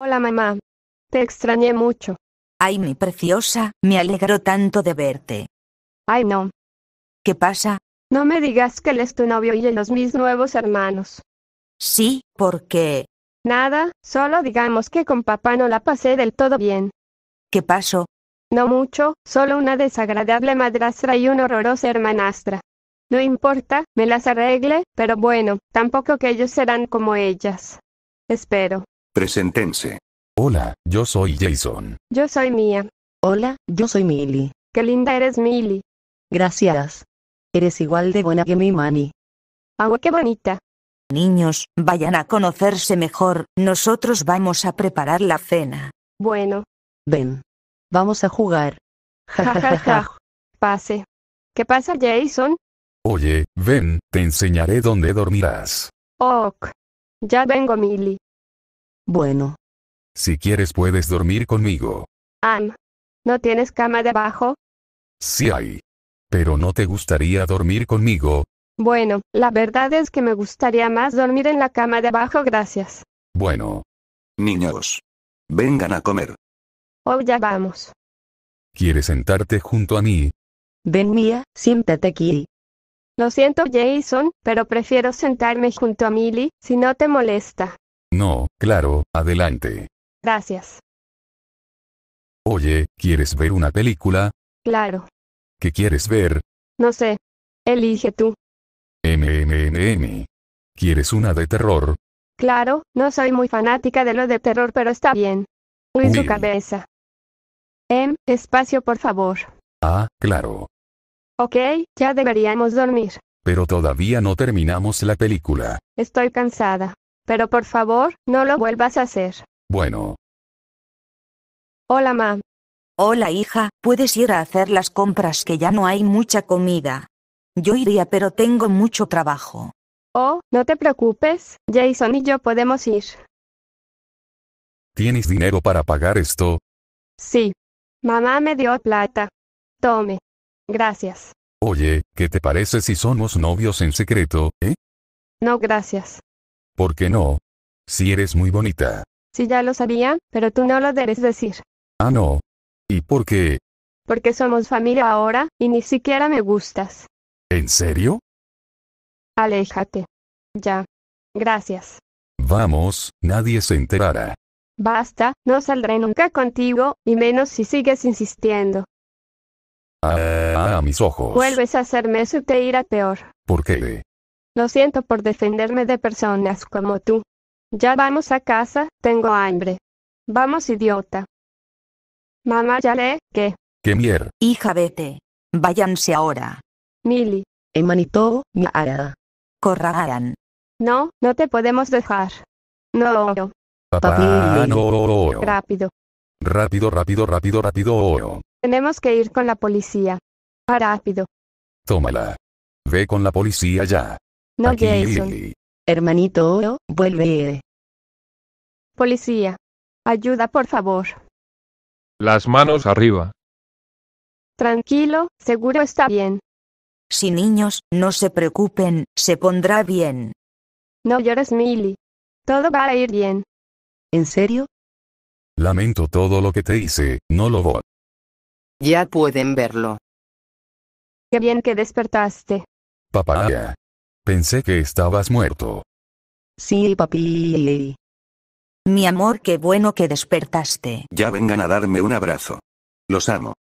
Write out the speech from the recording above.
Hola mamá. Te extrañé mucho. Ay, mi preciosa, me alegro tanto de verte. Ay, no. ¿Qué pasa? No me digas que él es tu novio y los mis nuevos hermanos. Sí, porque... Nada, solo digamos que con papá no la pasé del todo bien. ¿Qué pasó? No mucho, solo una desagradable madrastra y una horrorosa hermanastra. No importa, me las arregle, pero bueno, tampoco que ellos serán como ellas. Espero. Presentense. Hola, yo soy Jason. Yo soy Mia. Hola, yo soy Milly. Qué linda eres, Milly. Gracias. Eres igual de buena que mi mani. Agua, qué bonita. Niños, vayan a conocerse mejor, nosotros vamos a preparar la cena. Bueno. Ven. Vamos a jugar. Ja, Pase. ¿Qué pasa, Jason? Oye, ven, te enseñaré dónde dormirás. Ok. Ya vengo, Milly. Bueno. Si quieres puedes dormir conmigo. Am. ¿No tienes cama debajo? Sí hay. Pero no te gustaría dormir conmigo. Bueno, la verdad es que me gustaría más dormir en la cama de abajo gracias. Bueno. Niños. Vengan a comer. Oh, ya vamos. ¿Quieres sentarte junto a mí? Ven mía, siéntate aquí. Lo siento Jason, pero prefiero sentarme junto a Milly, si no te molesta. No, claro, adelante. Gracias. Oye, ¿quieres ver una película? Claro. ¿Qué quieres ver? No sé. Elige tú. MMMM. ¿Quieres una de terror? Claro, no soy muy fanática de lo de terror, pero está bien. Uy, su cabeza. M, em, espacio por favor. Ah, claro. Ok, ya deberíamos dormir. Pero todavía no terminamos la película. Estoy cansada. Pero por favor, no lo vuelvas a hacer. Bueno. Hola, ma. Hola, hija, puedes ir a hacer las compras que ya no hay mucha comida. Yo iría, pero tengo mucho trabajo. Oh, no te preocupes, Jason y yo podemos ir. ¿Tienes dinero para pagar esto? Sí. Mamá me dio plata. Tome. Gracias. Oye, ¿qué te parece si somos novios en secreto, eh? No, gracias. ¿Por qué no? Si eres muy bonita. Si ya lo sabía, pero tú no lo debes decir. Ah, no. ¿Y por qué? Porque somos familia ahora, y ni siquiera me gustas. ¿En serio? Aléjate. Ya. Gracias. Vamos, nadie se enterará. Basta, no saldré nunca contigo, y menos si sigues insistiendo. Ah, ah mis ojos. Vuelves a hacerme eso te irá peor. ¿Por qué? Lo siento por defenderme de personas como tú. Ya vamos a casa, tengo hambre. Vamos, idiota. Mamá, ya le, ¿qué? ¿Qué mier? Hija, vete. Váyanse ahora. Mili. Emanito, mi Corra, Corrarán. No, no te podemos dejar. No. Oh, oh. Papá, no. Oh, rápido. Rápido, rápido, rápido, rápido. Tenemos que ir con la policía. Rápido. Tómala. Ve con la policía ya. No Jason. Hermanito Oro, oh, vuelve. Policía. Ayuda por favor. Las manos arriba. Tranquilo, seguro está bien. Si niños, no se preocupen, se pondrá bien. No llores, Millie. Todo va a ir bien. ¿En serio? Lamento todo lo que te hice, no lo voy. Ya pueden verlo. Qué bien que despertaste. Papá. Pensé que estabas muerto. Sí, papi. Mi amor, qué bueno que despertaste. Ya vengan a darme un abrazo. Los amo.